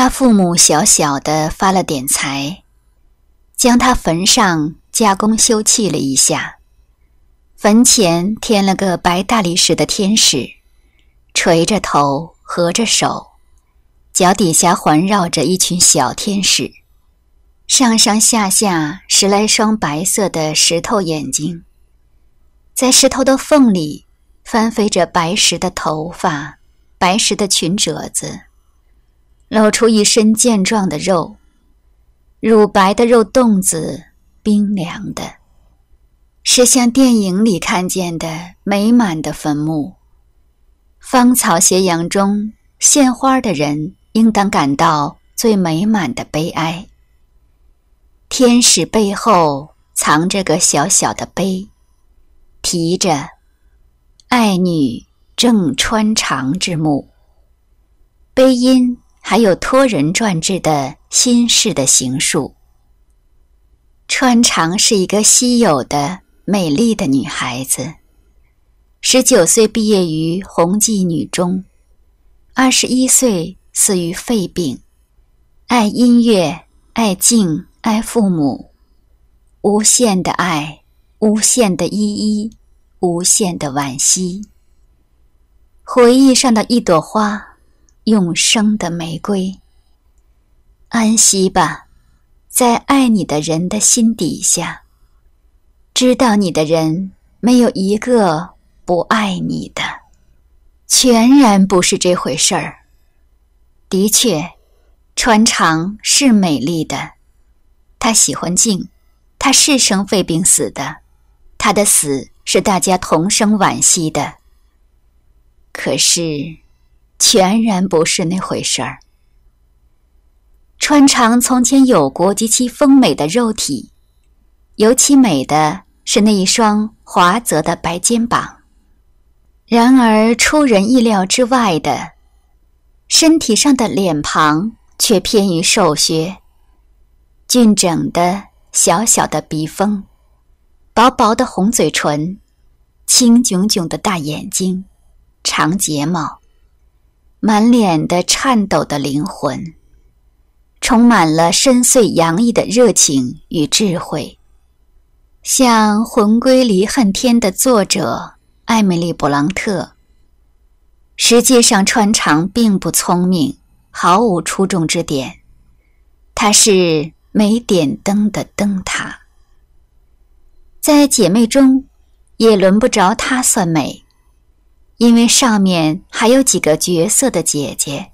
他父母小小的发了点财，将他坟上加工修葺了一下，坟前添了个白大理石的天使，垂着头，合着手，脚底下环绕着一群小天使，上上下下十来双白色的石头眼睛，在石头的缝里翻飞着白石的头发，白石的裙褶子。露出一身健壮的肉，乳白的肉冻子，冰凉的，是像电影里看见的美满的坟墓。芳草斜阳中，献花的人应当感到最美满的悲哀。天使背后藏着个小小的碑，提着，爱女正穿肠之墓，碑音。还有托人撰制的新式的行书。川长是一个稀有的美丽的女孩子，十九岁毕业于弘济女中，二十一岁死于肺病。爱音乐，爱静，爱父母，无限的爱，无限的依依，无限的惋惜。回忆上的一朵花。永生的玫瑰，安息吧，在爱你的人的心底下，知道你的人没有一个不爱你的，全然不是这回事儿。的确，穿肠是美丽的，他喜欢静，他是生肺病死的，他的死是大家同声惋惜的。可是。全然不是那回事儿。穿长从前有过极其丰美的肉体，尤其美的是那一双华泽的白肩膀。然而出人意料之外的，身体上的脸庞却偏于瘦削，俊整的小小的鼻峰，薄薄的红嘴唇，青炯炯的大眼睛，长睫毛。满脸的颤抖的灵魂，充满了深邃洋溢的热情与智慧，像《魂归离恨天》的作者艾米丽·布朗特。实际上，穿肠并不聪明，毫无出众之点，她是没点灯的灯塔，在姐妹中也轮不着她算美。因为上面还有几个绝色的姐姐。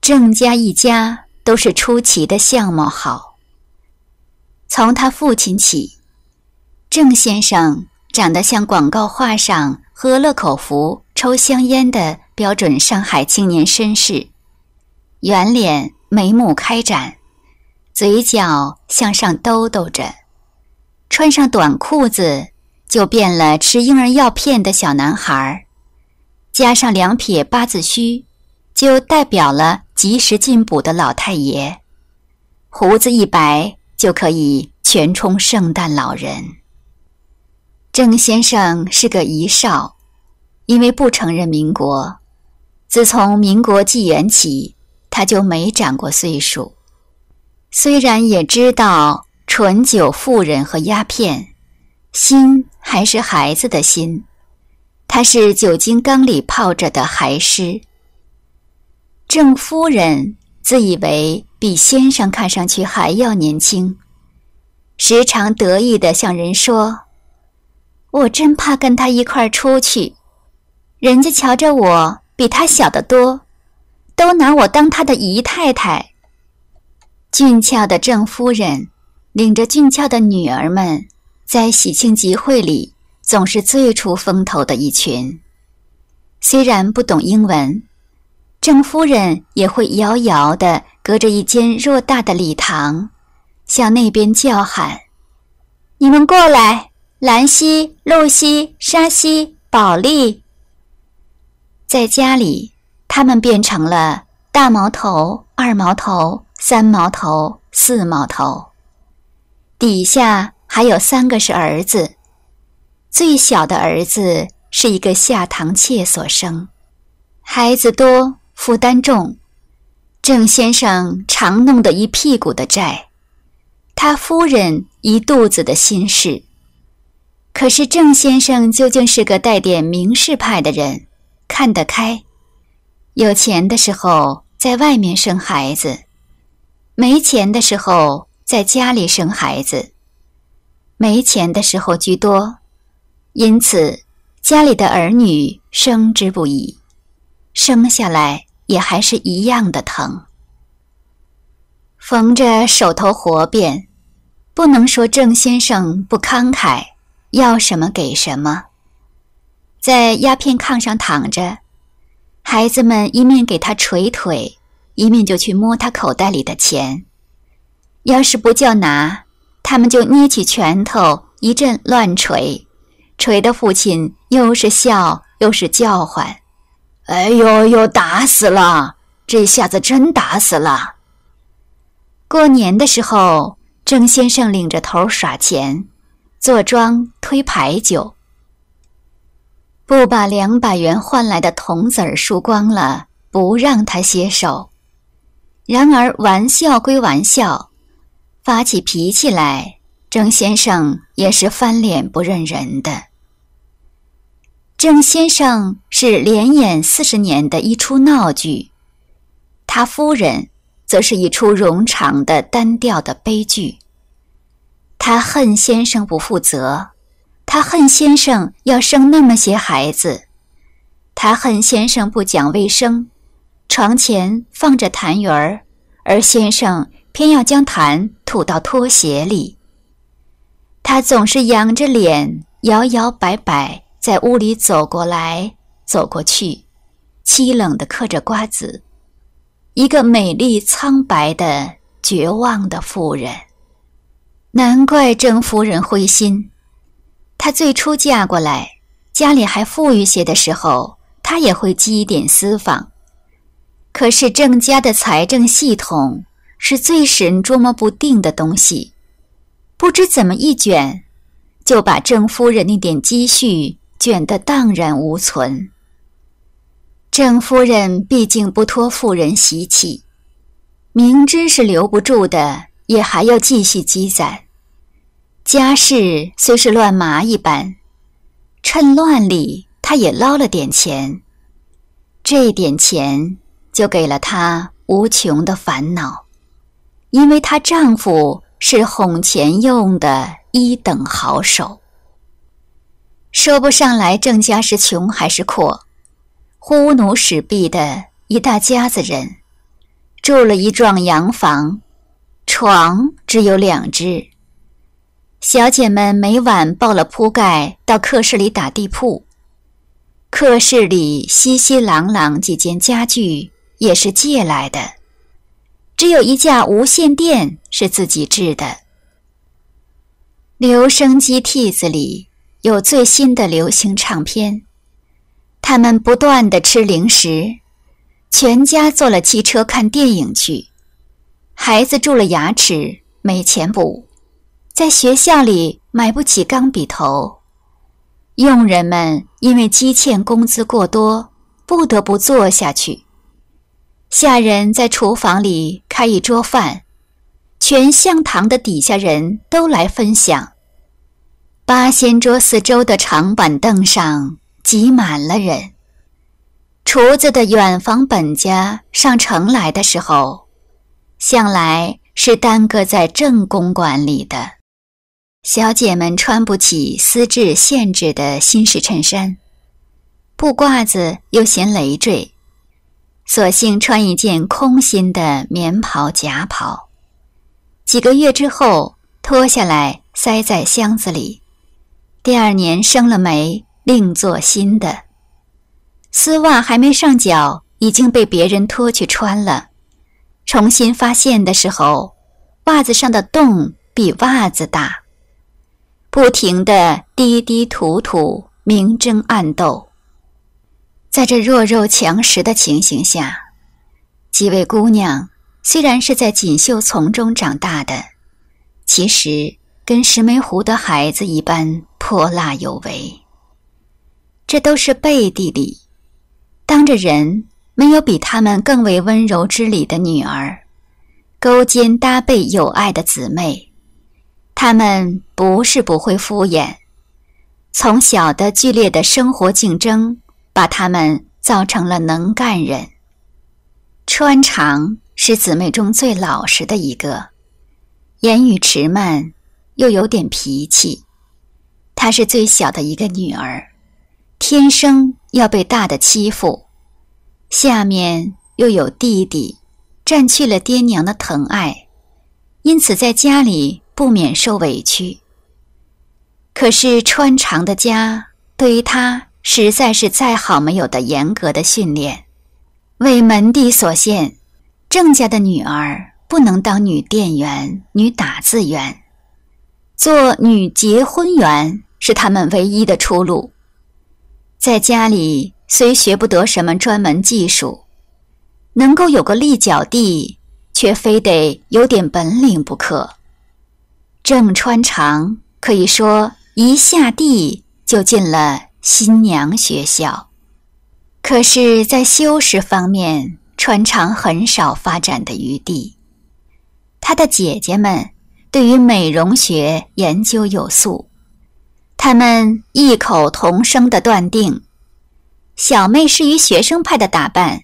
郑家一家都是出奇的相貌好。从他父亲起，郑先生长得像广告画上喝了口福、抽香烟的标准上海青年绅士，圆脸、眉目开展，嘴角向上兜兜着，穿上短裤子。就变了吃婴儿药片的小男孩，加上两撇八字须，就代表了及时进补的老太爷。胡子一白，就可以全充圣诞老人。郑先生是个遗少，因为不承认民国，自从民国纪元起，他就没长过岁数。虽然也知道醇酒妇人和鸦片。心还是孩子的心，他是酒精缸里泡着的孩尸。郑夫人自以为比先生看上去还要年轻，时常得意的向人说：“我真怕跟他一块儿出去，人家瞧着我比他小得多，都拿我当他的姨太太。”俊俏的郑夫人领着俊俏的女儿们。在喜庆集会里，总是最出风头的一群。虽然不懂英文，郑夫人也会遥遥的隔着一间偌大的礼堂，向那边叫喊：“你们过来！兰西、露西、沙西、宝莉。”在家里，他们变成了大毛头、二毛头、三毛头、四毛头。底下。还有三个是儿子，最小的儿子是一个下堂妾所生。孩子多，负担重，郑先生常弄得一屁股的债。他夫人一肚子的心事。可是郑先生究竟是个带点名士派的人，看得开。有钱的时候在外面生孩子，没钱的时候在家里生孩子。没钱的时候居多，因此家里的儿女生之不已，生下来也还是一样的疼。缝着手头活便，不能说郑先生不慷慨，要什么给什么。在鸦片炕上躺着，孩子们一面给他捶腿，一面就去摸他口袋里的钱，要是不叫拿。他们就捏起拳头，一阵乱捶，捶得父亲又是笑又是叫唤：“哎呦呦，打死了！这下子真打死了。”过年的时候，郑先生领着头耍钱，坐庄推牌九。不把两百元换来的铜子儿输光了，不让他歇手。然而，玩笑归玩笑。发起脾气来，郑先生也是翻脸不认人的。郑先生是连演四十年的一出闹剧，他夫人则是一出冗长的单调的悲剧。他恨先生不负责，他恨先生要生那么些孩子，他恨先生不讲卫生，床前放着痰盂儿，而先生偏要将痰。吐到拖鞋里。他总是仰着脸，摇摇摆摆在屋里走过来走过去，凄冷地嗑着瓜子。一个美丽苍白的绝望的妇人，难怪郑夫人灰心。她最初嫁过来，家里还富裕些的时候，她也会积点私房。可是郑家的财政系统。是最使人捉摸不定的东西，不知怎么一卷，就把郑夫人那点积蓄卷得荡然无存。郑夫人毕竟不托妇人习气，明知是留不住的，也还要继续积攒。家事虽是乱麻一般，趁乱里她也捞了点钱，这点钱就给了她无穷的烦恼。因为她丈夫是哄钱用的一等好手，说不上来郑家是穷还是阔，呼奴使婢的一大家子人，住了一幢洋房，床只有两只，小姐们每晚抱了铺盖到客室里打地铺，客室里稀稀朗朗几件家具也是借来的。只有一架无线电是自己制的，留声机屉子里有最新的流行唱片。他们不断的吃零食，全家坐了汽车看电影去。孩子蛀了牙齿，没钱补，在学校里买不起钢笔头。佣人们因为积欠工资过多，不得不做下去。下人在厨房里开一桌饭，全相堂的底下人都来分享。八仙桌四周的长板凳上挤满了人。厨子的远房本家上城来的时候，向来是耽搁在正公馆里的。小姐们穿不起丝质、线制的新式衬衫，布褂子又嫌累赘。索性穿一件空心的棉袍夹袍，几个月之后脱下来塞在箱子里，第二年生了霉，另做新的。丝袜还没上脚，已经被别人脱去穿了。重新发现的时候，袜子上的洞比袜子大。不停地嘀嘀吐吐，明争暗斗。在这弱肉强食的情形下，几位姑娘虽然是在锦绣丛中长大的，其实跟石梅湖的孩子一般泼辣有为。这都是背地里，当着人没有比他们更为温柔之礼的女儿，勾肩搭背、有爱的姊妹，他们不是不会敷衍，从小的剧烈的生活竞争。把他们造成了能干人。川长是姊妹中最老实的一个，言语迟慢，又有点脾气。她是最小的一个女儿，天生要被大的欺负，下面又有弟弟，占去了爹娘的疼爱，因此在家里不免受委屈。可是川长的家对于他实在是再好没有的严格的训练，为门第所限，郑家的女儿不能当女店员、女打字员，做女结婚员是他们唯一的出路。在家里虽学不得什么专门技术，能够有个立脚地，却非得有点本领不可。郑川长可以说一下地就进了。新娘学校，可是，在修饰方面，穿长很少发展的余地。她的姐姐们对于美容学研究有素，他们异口同声的断定：小妹适于学生派的打扮。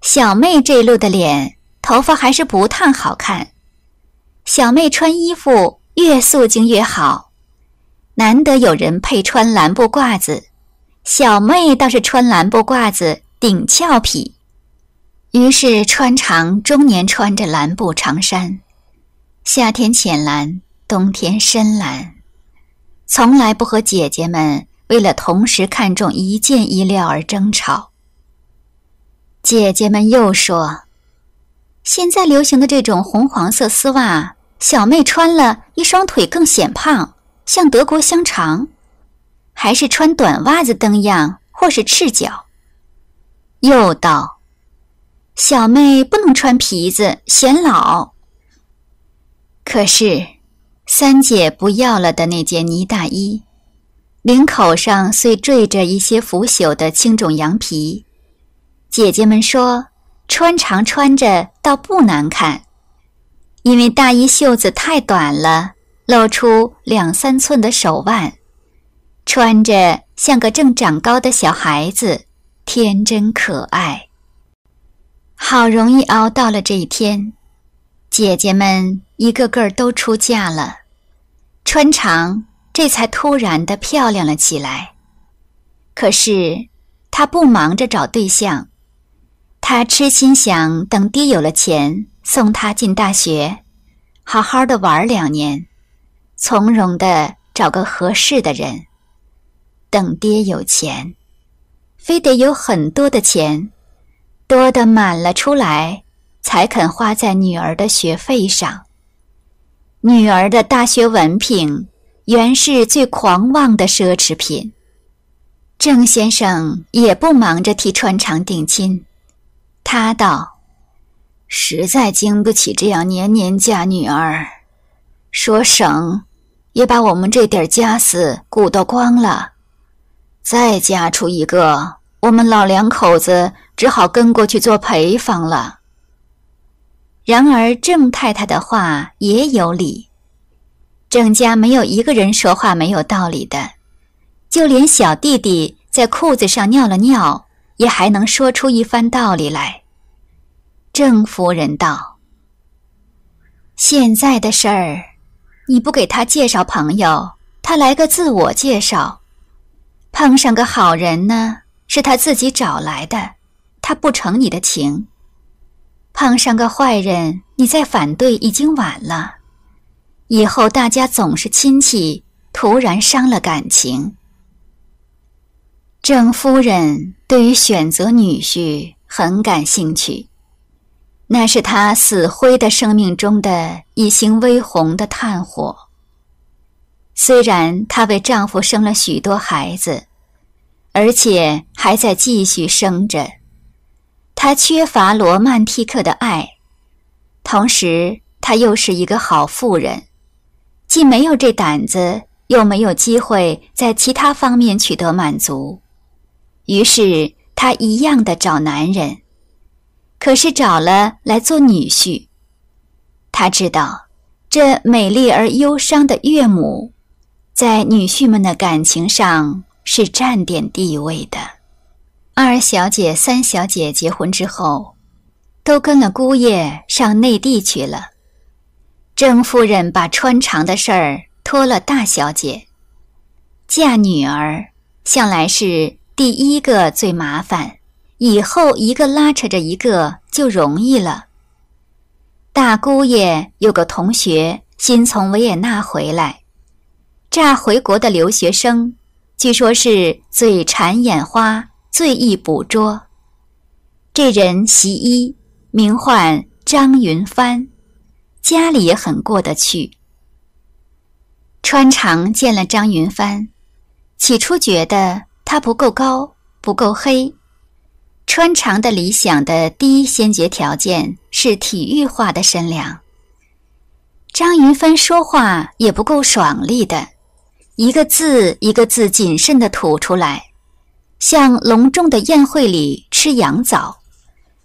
小妹这路的脸、头发还是不烫好看。小妹穿衣服越素净越好。难得有人配穿蓝布褂子，小妹倒是穿蓝布褂子顶俏皮，于是穿长，终年穿着蓝布长衫，夏天浅蓝，冬天深蓝，从来不和姐姐们为了同时看中一件衣料而争吵。姐姐们又说，现在流行的这种红黄色丝袜，小妹穿了一双腿更显胖。像德国香肠，还是穿短袜子登样，或是赤脚。又道：“小妹不能穿皮子，显老。可是三姐不要了的那件呢大衣，领口上虽缀着一些腐朽的青种羊皮，姐姐们说穿长穿着倒不难看，因为大衣袖子太短了。”露出两三寸的手腕，穿着像个正长高的小孩子，天真可爱。好容易熬到了这一天，姐姐们一个个都出嫁了，穿长这才突然的漂亮了起来。可是她不忙着找对象，她痴心想等爹有了钱，送她进大学，好好的玩两年。从容的找个合适的人，等爹有钱，非得有很多的钱，多的满了出来，才肯花在女儿的学费上。女儿的大学文凭原是最狂妄的奢侈品。郑先生也不忙着替穿长定亲，他道：“实在经不起这样年年嫁女儿，说省。”也把我们这点家私鼓得光了，再嫁出一个，我们老两口子只好跟过去做陪房了。然而郑太太的话也有理，郑家没有一个人说话没有道理的，就连小弟弟在裤子上尿了尿，也还能说出一番道理来。郑夫人道：“现在的事儿。”你不给他介绍朋友，他来个自我介绍；碰上个好人呢，是他自己找来的，他不成你的情；碰上个坏人，你再反对已经晚了。以后大家总是亲戚，突然伤了感情。郑夫人对于选择女婿很感兴趣。那是她死灰的生命中的一星微红的炭火。虽然她为丈夫生了许多孩子，而且还在继续生着，她缺乏罗曼蒂克的爱，同时她又是一个好妇人，既没有这胆子，又没有机会在其他方面取得满足，于是她一样的找男人。可是找了来做女婿，他知道这美丽而忧伤的岳母，在女婿们的感情上是占点地位的。二小姐、三小姐结婚之后，都跟了姑爷上内地去了。郑夫人把穿肠的事儿托了大小姐。嫁女儿向来是第一个最麻烦。以后一个拉扯着一个就容易了。大姑爷有个同学新从维也纳回来，乍回国的留学生，据说是最馋眼花、最易捕捉。这人习医，名唤张云帆，家里也很过得去。川长见了张云帆，起初觉得他不够高，不够黑。穿长的理想的第一先决条件是体育化的身量。张云帆说话也不够爽利的，一个字一个字谨慎的吐出来，像隆重的宴会里吃羊枣，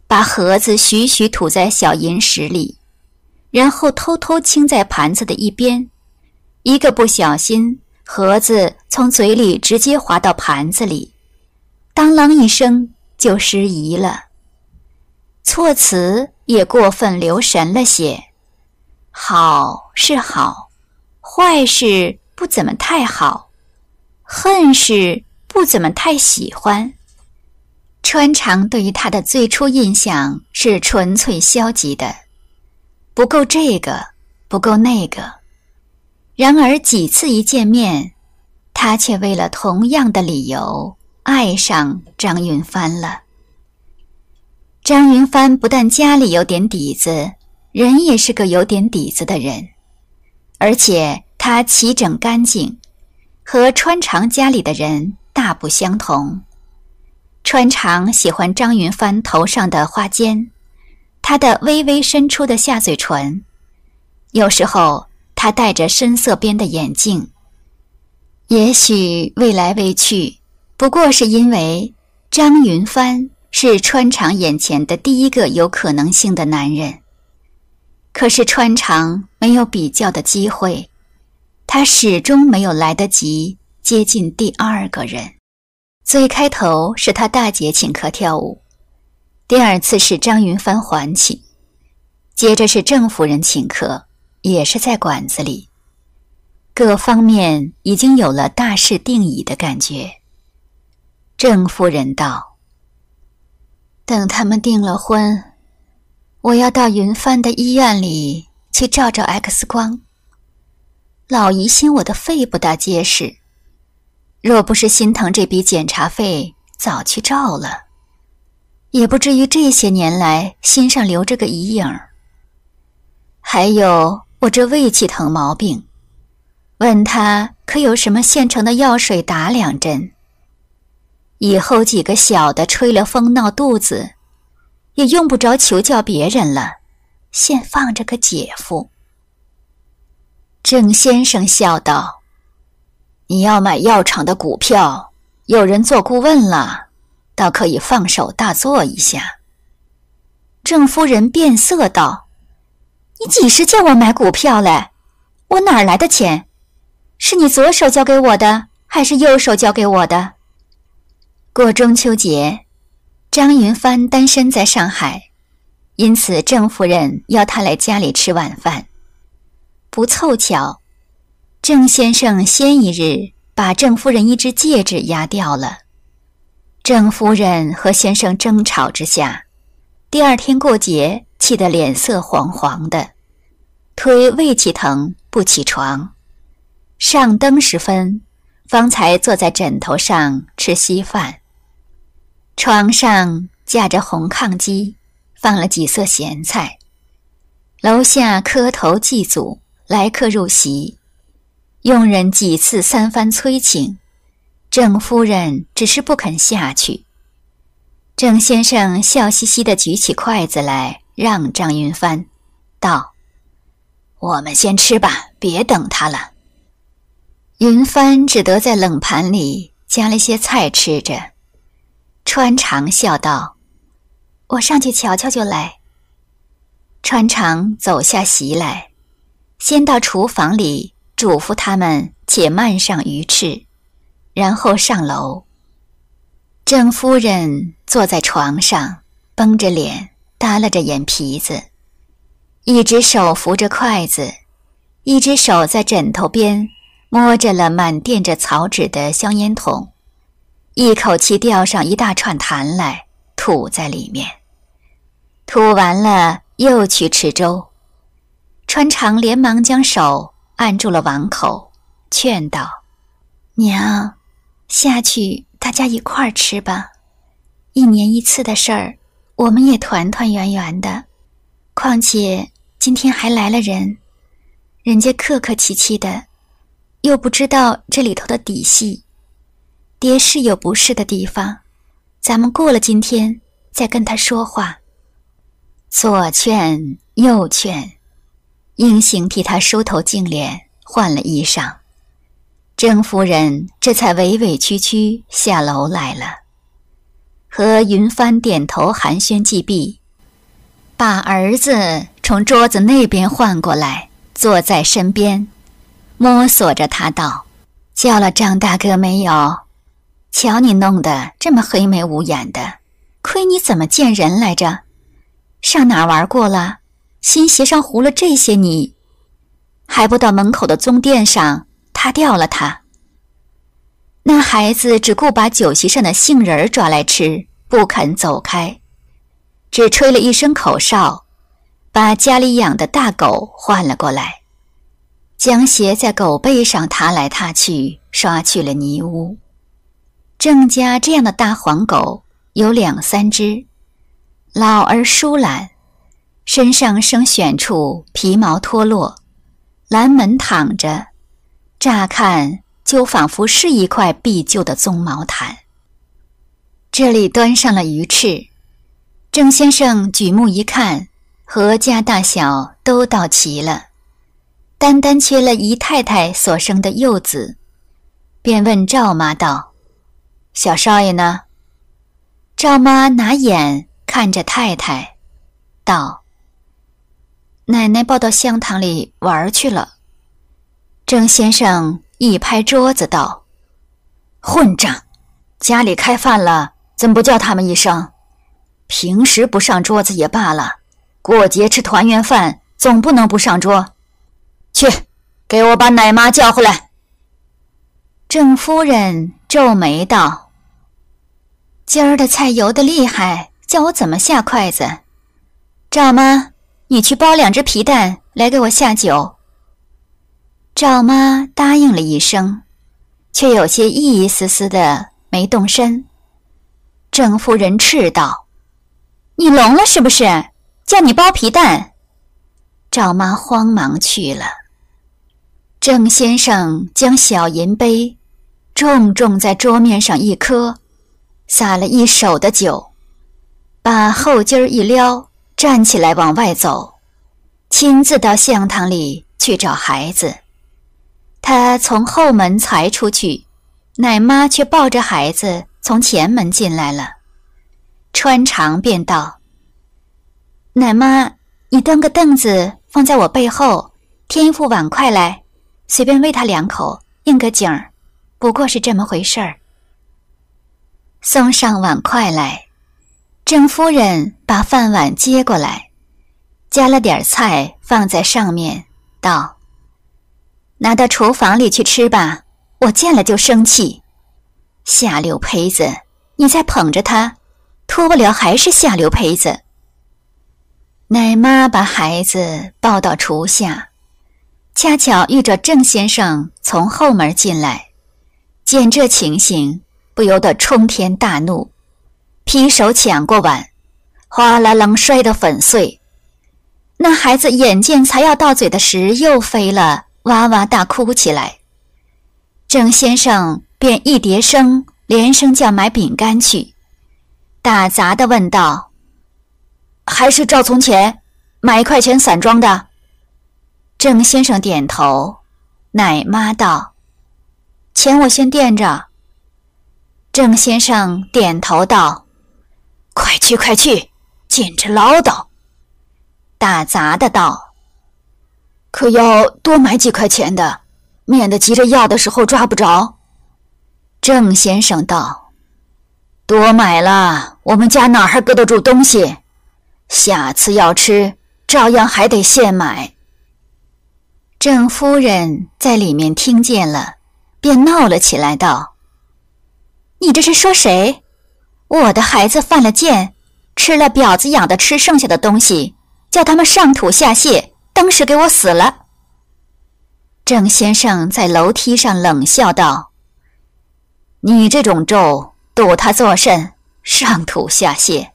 把盒子徐徐吐在小银石里，然后偷偷倾在盘子的一边，一个不小心，盒子从嘴里直接滑到盘子里，当啷一声。就失仪了，措辞也过分留神了些。好是好，坏是不怎么太好，恨是不怎么太喜欢。川长对于他的最初印象是纯粹消极的，不够这个，不够那个。然而几次一见面，他却为了同样的理由。爱上张云帆了。张云帆不但家里有点底子，人也是个有点底子的人，而且他齐整干净，和川长家里的人大不相同。川长喜欢张云帆头上的花尖，他的微微伸出的下嘴唇，有时候他戴着深色边的眼镜。也许未来未去。不过是因为张云帆是川长眼前的第一个有可能性的男人，可是川长没有比较的机会，他始终没有来得及接近第二个人。最开头是他大姐请客跳舞，第二次是张云帆还请，接着是郑夫人请客，也是在馆子里。各方面已经有了大势定矣的感觉。郑夫人道：“等他们订了婚，我要到云帆的医院里去照照 X 光。老疑心我的肺不大结实，若不是心疼这笔检查费，早去照了，也不至于这些年来心上留着个疑影儿。还有我这胃气疼毛病，问他可有什么现成的药水打两针。”以后几个小的吹了风闹肚子，也用不着求教别人了。先放着个姐夫。郑先生笑道：“你要买药厂的股票，有人做顾问了，倒可以放手大做一下。”郑夫人变色道：“你几时叫我买股票嘞？我哪来的钱？是你左手交给我的，还是右手交给我的？”过中秋节，张云帆单身在上海，因此郑夫人邀他来家里吃晚饭。不凑巧，郑先生先一日把郑夫人一只戒指压掉了。郑夫人和先生争吵之下，第二天过节，气得脸色黄黄的，推胃气疼不起床。上灯时分，方才坐在枕头上吃稀饭。床上架着红炕鸡，放了几色咸菜。楼下磕头祭祖，来客入席，佣人几次三番催请，郑夫人只是不肯下去。郑先生笑嘻嘻的举起筷子来，让张云帆道：“我们先吃吧，别等他了。”云帆只得在冷盘里加了些菜吃着。川长笑道：“我上去瞧瞧就来。”川长走下席来，先到厨房里嘱咐他们且慢上鱼翅，然后上楼。郑夫人坐在床上，绷着脸，耷拉着眼皮子，一只手扶着筷子，一只手在枕头边摸着了满垫着草纸的香烟筒。一口气钓上一大串痰来，吐在里面。吐完了，又去吃粥。川长连忙将手按住了碗口，劝道：“娘，下去，大家一块儿吃吧。一年一次的事儿，我们也团团圆圆的。况且今天还来了人，人家客客气气的，又不知道这里头的底细。”爹是有不是的地方，咱们过了今天再跟他说话。左劝右劝，英行替他梳头净脸，换了衣裳，郑夫人这才委委屈屈下楼来了，和云帆点头寒暄既毕，把儿子从桌子那边换过来，坐在身边，摸索着他道：“叫了张大哥没有？”瞧你弄得这么黑眉无眼的，亏你怎么见人来着？上哪儿玩过了？新鞋上糊了这些泥，还不到门口的棕垫上塌掉了它。那孩子只顾把酒席上的杏仁儿抓来吃，不肯走开，只吹了一声口哨，把家里养的大狗唤了过来，将鞋在狗背上踏来踏去，刷去了泥污。郑家这样的大黄狗有两三只，老而疏懒，身上生癣处皮毛脱落，拦门躺着，乍看就仿佛是一块必旧的棕毛毯。这里端上了鱼翅，郑先生举目一看，何家大小都到齐了，单单缺了姨太太所生的幼子，便问赵妈道。小少爷呢？赵妈拿眼看着太太，道：“奶奶抱到香堂里玩去了。”郑先生一拍桌子道：“混账！家里开饭了，怎么不叫他们一声？平时不上桌子也罢了，过节吃团圆饭总不能不上桌。去，给我把奶妈叫回来。”郑夫人皱眉道。今儿的菜油的厉害，叫我怎么下筷子？赵妈，你去剥两只皮蛋来给我下酒。赵妈答应了一声，却有些意思思的没动身。郑夫人斥道：“你聋了是不是？叫你剥皮蛋。”赵妈慌忙去了。郑先生将小银杯重重在桌面上一磕。洒了一手的酒，把后襟儿一撩，站起来往外走，亲自到厢堂里去找孩子。他从后门才出去，奶妈却抱着孩子从前门进来了。穿长便道，奶妈，你端个凳子放在我背后，添一副碗筷来，随便喂他两口，应个景儿，不过是这么回事儿。送上碗筷来，郑夫人把饭碗接过来，加了点菜放在上面，道：“拿到厨房里去吃吧，我见了就生气。下流胚子，你再捧着他，脱不了还是下流胚子。”奶妈把孩子抱到厨下，恰巧遇着郑先生从后门进来，见这情形。不由得冲天大怒，劈手抢过碗，哗啦啦摔得粉碎。那孩子眼见才要到嘴的食又飞了，哇哇大哭起来。郑先生便一叠声连声叫买饼干去。打杂的问道：“还是照从前，买一块钱散装的？”郑先生点头。奶妈道：“钱我先垫着。”郑先生点头道：“快去快去，简直唠叨。”打杂的道：“可要多买几块钱的，免得急着要的时候抓不着。”郑先生道：“多买了，我们家哪还搁得住东西？下次要吃，照样还得现买。”郑夫人在里面听见了，便闹了起来道：“”你这是说谁？我的孩子犯了贱，吃了婊子养的吃剩下的东西，叫他们上吐下泻，当时给我死了。郑先生在楼梯上冷笑道：“你这种咒，赌他作甚？上吐下泻，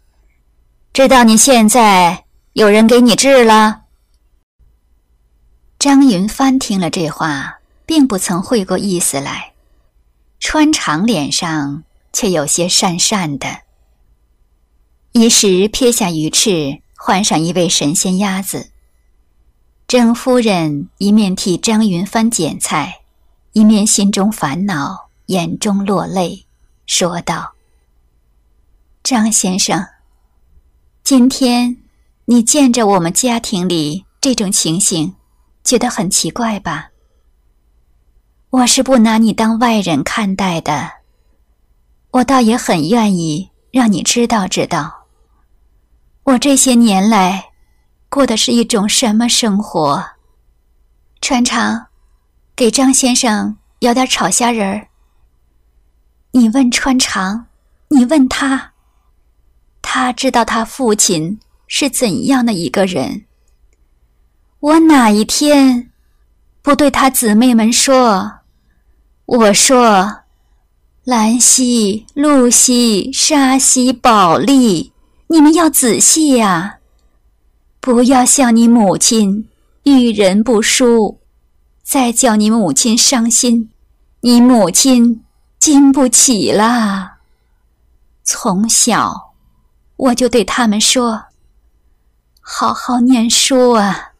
知道你现在有人给你治了。”张云帆听了这话，并不曾会过意思来。穿长脸上却有些讪讪的，一时撇下鱼翅，换上一位神仙鸭子。郑夫人一面替张云帆剪菜，一面心中烦恼，眼中落泪，说道：“张先生，今天你见着我们家庭里这种情形，觉得很奇怪吧？”我是不拿你当外人看待的，我倒也很愿意让你知道知道，我这些年来过的是一种什么生活。川长，给张先生舀点炒虾仁儿。你问川长，你问他，他知道他父亲是怎样的一个人。我哪一天不对他姊妹们说？我说：“兰溪、露西、沙溪、宝利，你们要仔细呀，不要像你母亲遇人不淑，再叫你母亲伤心，你母亲经不起啦。”从小我就对他们说：‘好好念书啊，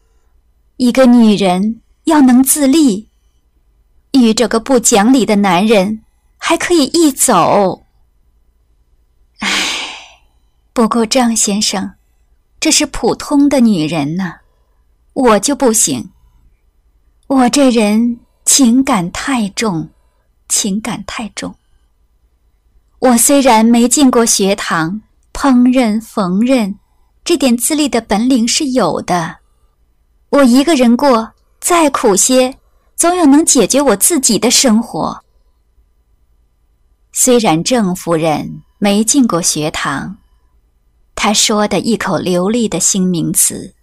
一个女人要能自立。’”与这个不讲理的男人还可以一走。唉，不过张先生，这是普通的女人呐，我就不行。我这人情感太重，情感太重。我虽然没进过学堂，烹饪、缝纫这点资历的本领是有的。我一个人过，再苦些。总有能解决我自己的生活。虽然郑夫人没进过学堂，她说的一口流利的新名词，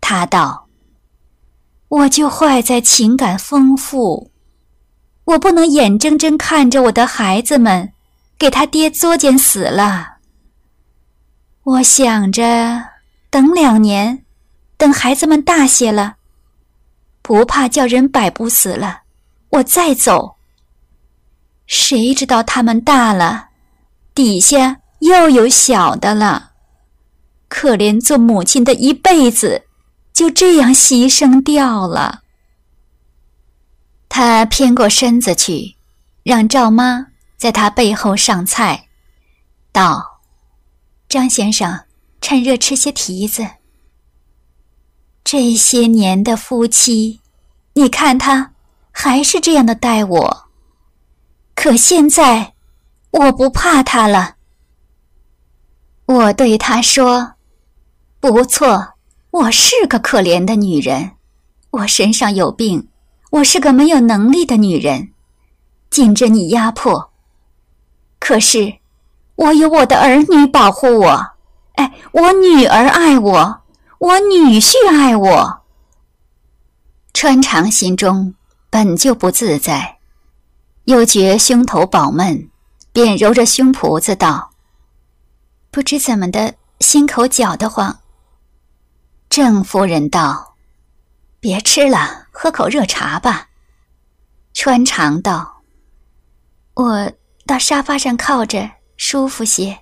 她道：“我就坏在情感丰富，我不能眼睁睁看着我的孩子们给他爹作贱死了。我想着，等两年，等孩子们大些了。”不怕叫人摆不死了，我再走。谁知道他们大了，底下又有小的了，可怜做母亲的一辈子就这样牺牲掉了。他偏过身子去，让赵妈在他背后上菜，道：“张先生，趁热吃些蹄子。”这些年的夫妻，你看他还是这样的待我，可现在我不怕他了。我对他说：“不错，我是个可怜的女人，我身上有病，我是个没有能力的女人，经着你压迫。可是，我有我的儿女保护我，哎，我女儿爱我。”我女婿爱我，川长心中本就不自在，又觉胸头饱闷，便揉着胸脯子道：“不知怎么的，心口绞得慌。”郑夫人道：“别吃了，喝口热茶吧。”川长道：“我到沙发上靠着，舒服些。”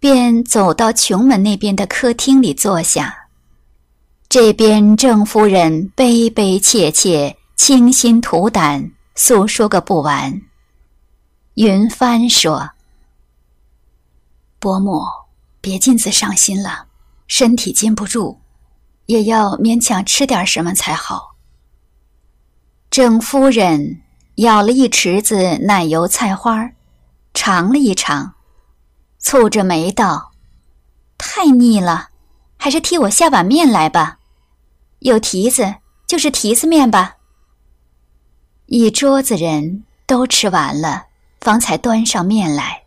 便走到琼门那边的客厅里坐下，这边郑夫人悲悲切切、倾心吐胆，诉说个不完。云帆说：“伯母，别尽自伤心了，身体禁不住，也要勉强吃点什么才好。”郑夫人舀了一池子奶油菜花，尝了一尝。蹙着眉道：“太腻了，还是替我下碗面来吧。有蹄子，就是蹄子面吧。”一桌子人都吃完了，方才端上面来。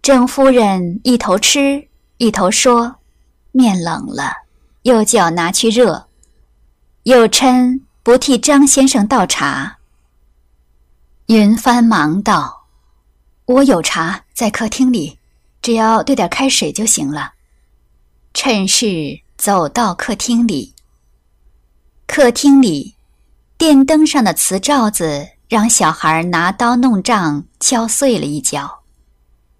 郑夫人一头吃一头说：“面冷了，又叫拿去热，又称不替张先生倒茶。”云帆忙道：“我有茶。”在客厅里，只要兑点开水就行了。趁势走到客厅里。客厅里，电灯上的瓷罩子让小孩拿刀弄杖敲碎了一角，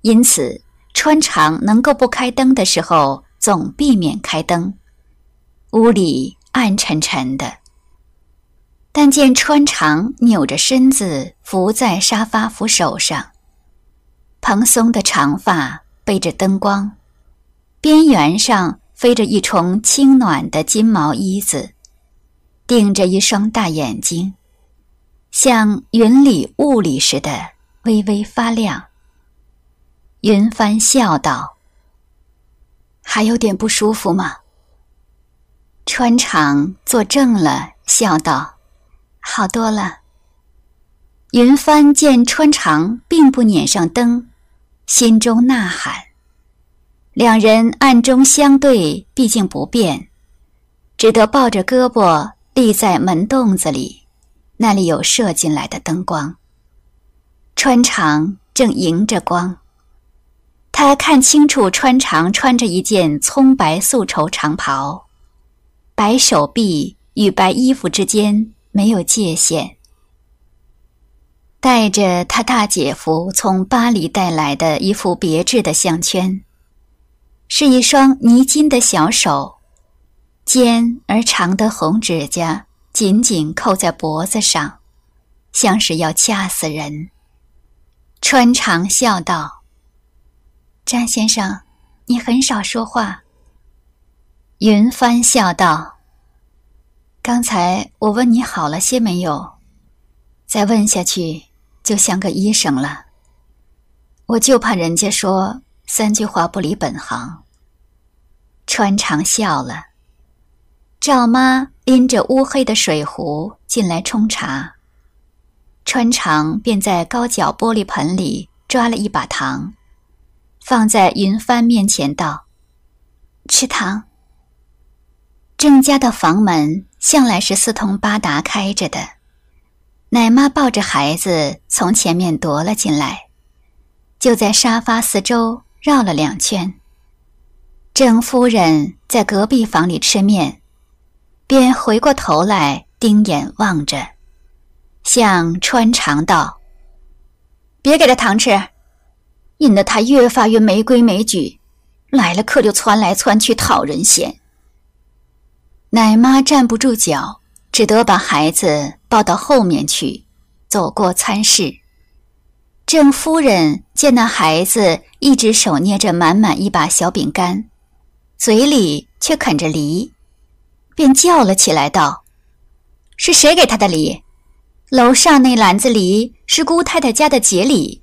因此穿肠能够不开灯的时候总避免开灯。屋里暗沉沉的，但见穿长扭着身子伏在沙发扶手上。蓬松的长发背着灯光，边缘上飞着一重轻暖的金毛衣子，顶着一双大眼睛，像云里雾里似的微微发亮。云帆笑道：“还有点不舒服吗？”穿肠坐正了，笑道：“好多了。”云帆见穿长并不撵上灯。心中呐喊，两人暗中相对，毕竟不便，只得抱着胳膊立在门洞子里，那里有射进来的灯光。川长正迎着光，他看清楚川长穿着一件葱白素绸长袍，白手臂与白衣服之间没有界限。带着他大姐夫从巴黎带来的一副别致的项圈，是一双泥金的小手，尖而长的红指甲紧紧扣在脖子上，像是要掐死人。穿长笑道：“张先生，你很少说话。”云帆笑道：“刚才我问你好了些没有，再问下去。”就像个医生了，我就怕人家说三句话不离本行。川长笑了，赵妈拎着乌黑的水壶进来冲茶，川长便在高脚玻璃盆里抓了一把糖，放在云帆面前道：“吃糖。”郑家的房门向来是四通八达开着的。奶妈抱着孩子从前面踱了进来，就在沙发四周绕了两圈。郑夫人在隔壁房里吃面，便回过头来盯眼望着，向穿肠道：“别给他糖吃，引得他越发越没规没矩，来了客就窜来窜去讨人嫌。”奶妈站不住脚，只得把孩子。抱到后面去，走过餐室。郑夫人见那孩子一只手捏着满满一把小饼干，嘴里却啃着梨，便叫了起来道：“是谁给他的梨？楼上那篮子梨是姑太太家的节礼，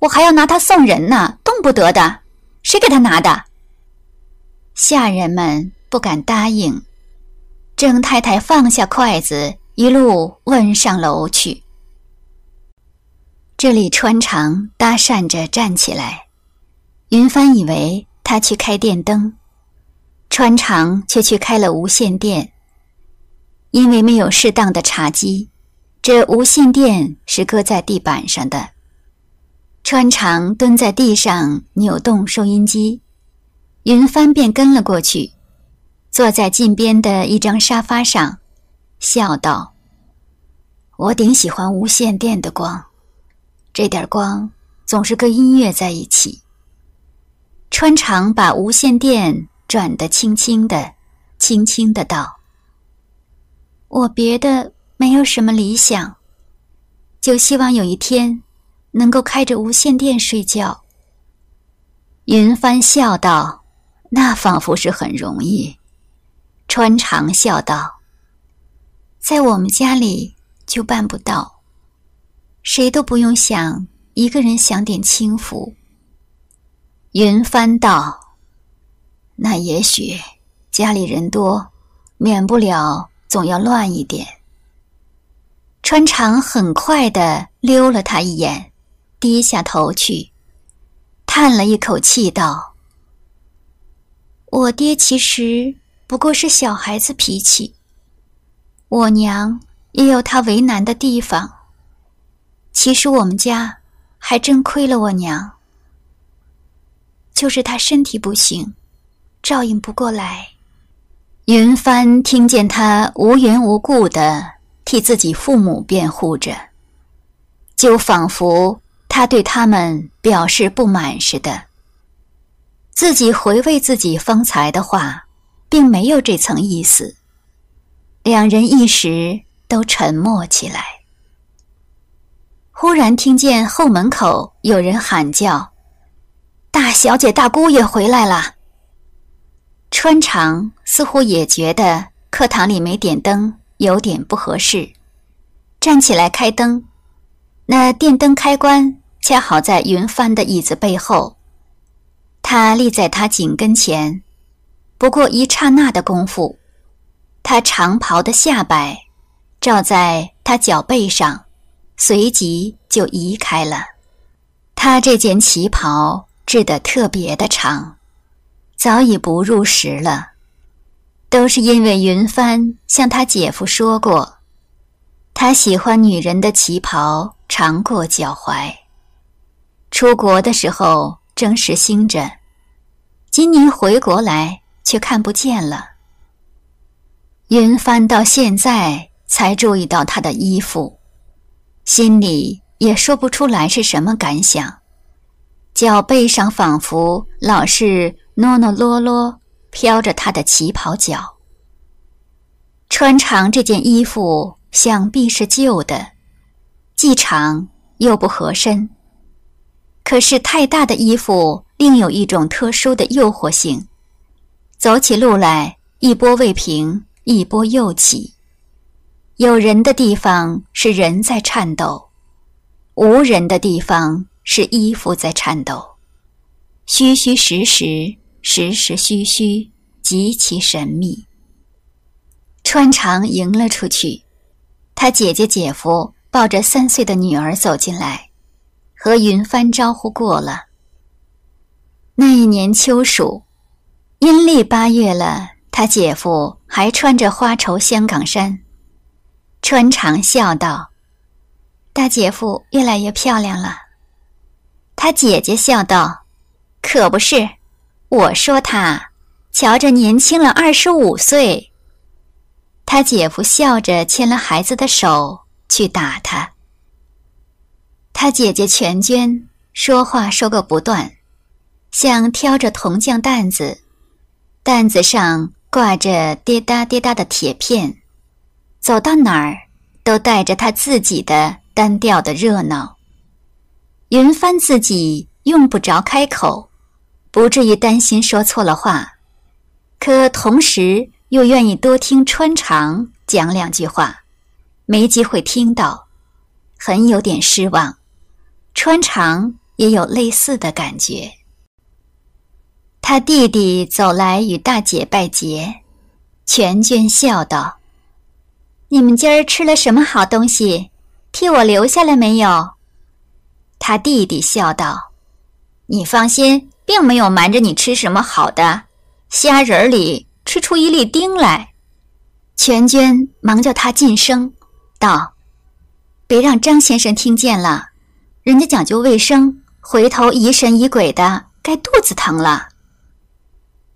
我还要拿它送人呢，动不得的。谁给他拿的？”下人们不敢答应。郑太太放下筷子。一路问上楼去，这里穿长搭讪着站起来，云帆以为他去开电灯，穿长却去开了无线电。因为没有适当的茶几，这无线电是搁在地板上的。穿长蹲在地上扭动收音机，云帆便跟了过去，坐在近边的一张沙发上。笑道：“我顶喜欢无线电的光，这点光总是跟音乐在一起。”川长把无线电转得轻轻的，轻轻的道：“我别的没有什么理想，就希望有一天能够开着无线电睡觉。”云帆笑道：“那仿佛是很容易。”川长笑道。在我们家里就办不到，谁都不用想，一个人享点清福。云帆道：“那也许家里人多，免不了总要乱一点。”川长很快的溜了他一眼，低下头去，叹了一口气道：“我爹其实不过是小孩子脾气。”我娘也有她为难的地方。其实我们家还真亏了我娘，就是她身体不行，照应不过来。云帆听见他无缘无故的替自己父母辩护着，就仿佛他对他们表示不满似的。自己回味自己方才的话，并没有这层意思。两人一时都沉默起来。忽然听见后门口有人喊叫：“大小姐、大姑爷回来了。”川长似乎也觉得课堂里没点灯有点不合适，站起来开灯。那电灯开关恰好在云帆的椅子背后，他立在他紧跟前，不过一刹那的功夫。他长袍的下摆，罩在他脚背上，随即就移开了。他这件旗袍织得特别的长，早已不入时了。都是因为云帆向他姐夫说过，他喜欢女人的旗袍长过脚踝。出国的时候正是兴着，今年回国来却看不见了。云帆到现在才注意到他的衣服，心里也说不出来是什么感想。脚背上仿佛老是喏喏啰啰飘着他的旗袍脚。穿长这件衣服想必是旧的，既长又不合身。可是太大的衣服另有一种特殊的诱惑性，走起路来一波未平。一波又起，有人的地方是人在颤抖，无人的地方是衣服在颤抖，虚虚实实，实实虚虚，极其神秘。穿长迎了出去，他姐姐姐夫抱着三岁的女儿走进来，和云帆招呼过了。那一年秋暑，阴历八月了。他姐夫还穿着花绸香港衫，穿长笑道：“大姐夫越来越漂亮了。”他姐姐笑道：“可不是，我说他，瞧着年轻了二十五岁。”他姐夫笑着牵了孩子的手去打他。他姐姐全娟说话说个不断，像挑着铜匠担子，担子上。挂着滴答滴答的铁片，走到哪儿都带着他自己的单调的热闹。云帆自己用不着开口，不至于担心说错了话，可同时又愿意多听穿长讲两句话，没机会听到，很有点失望。穿长也有类似的感觉。他弟弟走来与大姐拜节，全娟笑道：“你们今儿吃了什么好东西？替我留下来没有？”他弟弟笑道：“你放心，并没有瞒着你吃什么好的。虾仁儿里吃出一粒钉来。”全娟忙叫他噤声，道：“别让张先生听见了，人家讲究卫生，回头疑神疑鬼的，该肚子疼了。”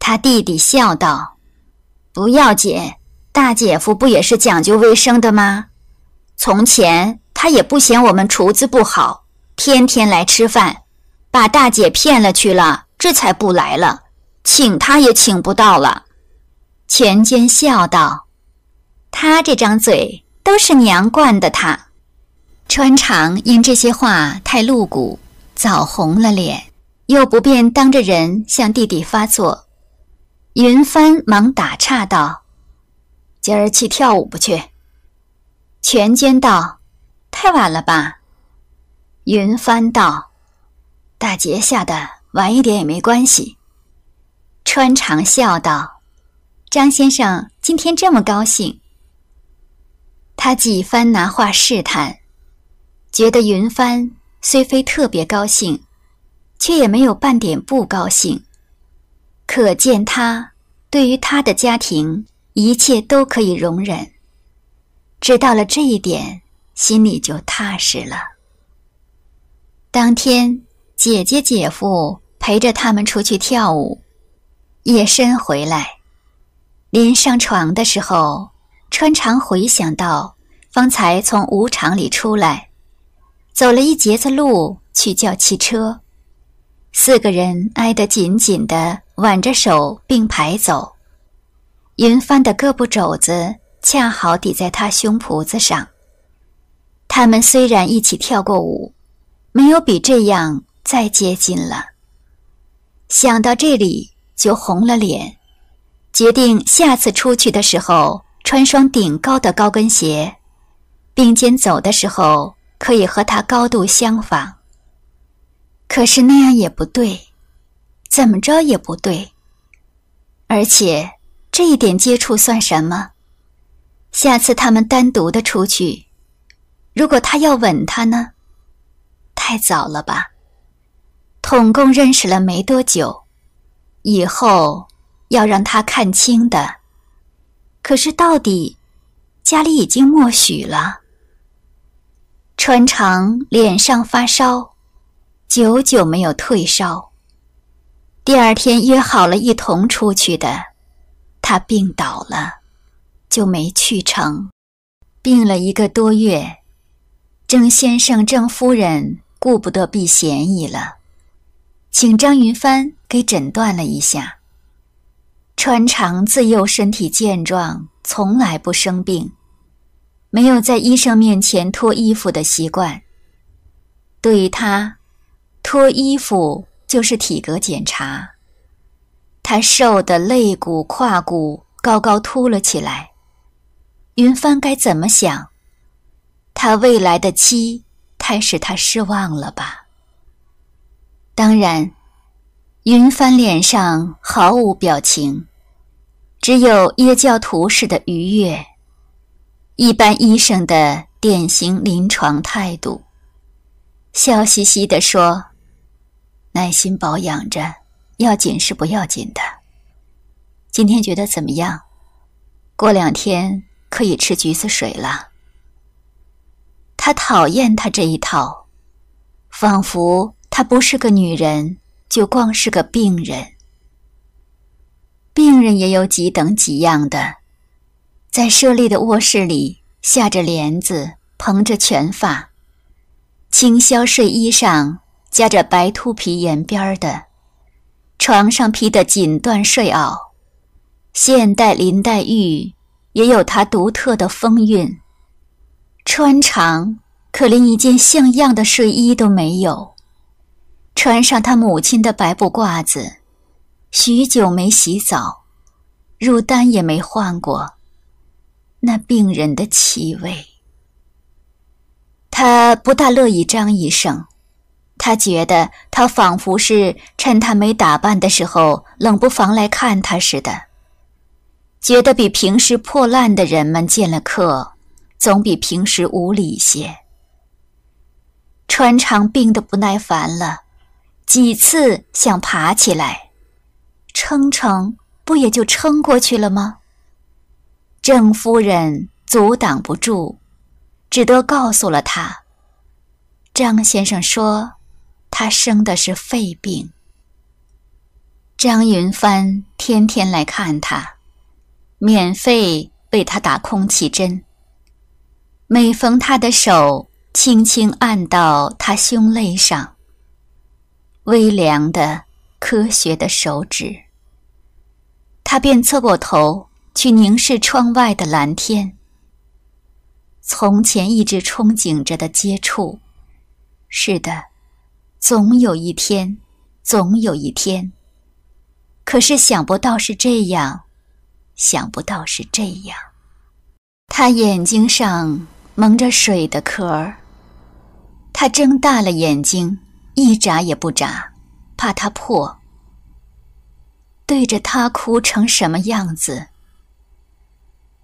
他弟弟笑道：“不要紧，大姐夫不也是讲究卫生的吗？从前他也不嫌我们厨子不好，天天来吃饭，把大姐骗了去了，这才不来了。请他也请不到了。”钱娟笑道：“他这张嘴都是娘惯的。他穿长因这些话太露骨，早红了脸，又不便当着人向弟弟发作。”云帆忙打岔道：“今儿去跳舞不去？”全娟道：“太晚了吧？”云帆道：“大节下的晚一点也没关系。”穿长笑道：“张先生今天这么高兴。”他几番拿话试探，觉得云帆虽非特别高兴，却也没有半点不高兴。可见他对于他的家庭一切都可以容忍，知道了这一点，心里就踏实了。当天，姐姐姐夫陪着他们出去跳舞，夜深回来，临上床的时候，川常回想到方才从舞场里出来，走了一截子路去叫汽车。四个人挨得紧紧的，挽着手并排走。云帆的胳膊肘子恰好抵在他胸脯子上。他们虽然一起跳过舞，没有比这样再接近了。想到这里，就红了脸，决定下次出去的时候穿双顶高的高跟鞋，并肩走的时候可以和他高度相仿。可是那样也不对，怎么着也不对。而且这一点接触算什么？下次他们单独的出去，如果他要吻她呢？太早了吧？统共认识了没多久，以后要让他看清的。可是到底，家里已经默许了。川长脸上发烧。久久没有退烧。第二天约好了一同出去的，他病倒了，就没去成。病了一个多月，郑先生、郑夫人顾不得避嫌疑了，请张云帆给诊断了一下。川长自幼身体健壮，从来不生病，没有在医生面前脱衣服的习惯，对于他。脱衣服就是体格检查，他瘦的肋骨、胯骨高高凸了起来。云帆该怎么想？他未来的妻太使他失望了吧？当然，云帆脸上毫无表情，只有耶教徒似的愉悦，一般医生的典型临床态度，笑嘻嘻地说。耐心保养着，要紧是不要紧的。今天觉得怎么样？过两天可以吃橘子水了。他讨厌他这一套，仿佛他不是个女人，就光是个病人。病人也有几等几样的，在设立的卧室里，下着帘子，蓬着全发，轻绡睡衣上。夹着白兔皮沿边的床上披的锦缎睡袄，现代林黛玉也有她独特的风韵。穿长可连一件像样的睡衣都没有，穿上他母亲的白布褂子，许久没洗澡，褥单也没换过，那病人的气味。他不大乐意张医生。他觉得他仿佛是趁他没打扮的时候，冷不防来看他似的。觉得比平时破烂的人们见了客，总比平时无礼些。川长病得不耐烦了，几次想爬起来，撑撑不也就撑过去了吗？郑夫人阻挡不住，只得告诉了他。张先生说。他生的是肺病，张云帆天天来看他，免费为他打空气针。每逢他的手轻轻按到他胸肋上，微凉的、科学的手指，他便侧过头去凝视窗外的蓝天。从前一直憧憬着的接触，是的。总有一天，总有一天。可是想不到是这样，想不到是这样。他眼睛上蒙着水的壳儿，他睁大了眼睛，一眨也不眨，怕它破。对着他哭成什么样子？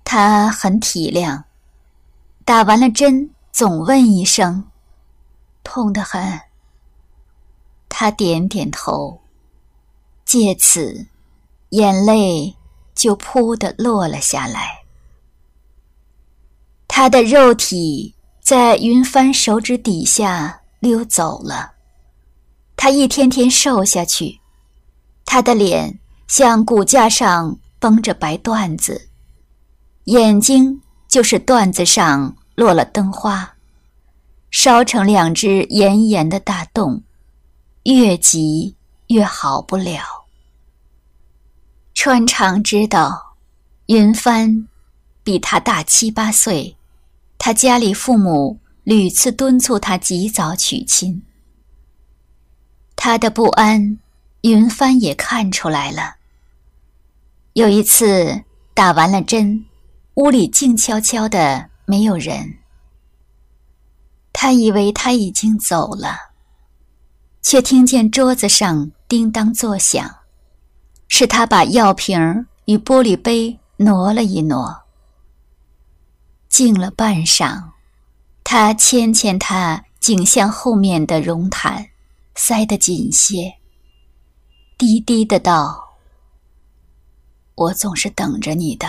他很体谅，打完了针总问一声：“痛得很。”他点点头，借此，眼泪就扑的落了下来。他的肉体在云帆手指底下溜走了，他一天天瘦下去，他的脸像骨架上绷着白缎子，眼睛就是缎子上落了灯花，烧成两只炎炎的大洞。越急越好不了。川长知道，云帆比他大七八岁，他家里父母屡次敦促他及早娶亲。他的不安，云帆也看出来了。有一次打完了针，屋里静悄悄的，没有人。他以为他已经走了。却听见桌子上叮当作响，是他把药瓶与玻璃杯挪了一挪。静了半晌，他牵牵他颈项后面的绒毯，塞得紧些。低低的道：“我总是等着你的，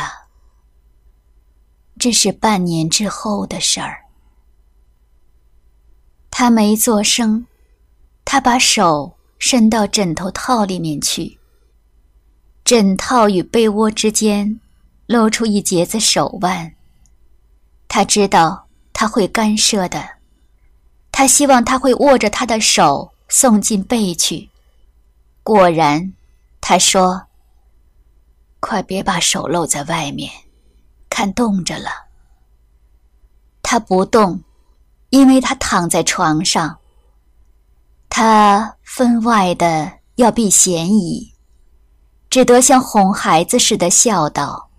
这是半年之后的事儿。”他没做声。他把手伸到枕头套里面去，枕套与被窝之间露出一截子手腕。他知道他会干涉的，他希望他会握着他的手送进被去。果然，他说：“快别把手露在外面，看冻着了。”他不动，因为他躺在床上。他分外的要避嫌疑，只得像哄孩子似的笑道：“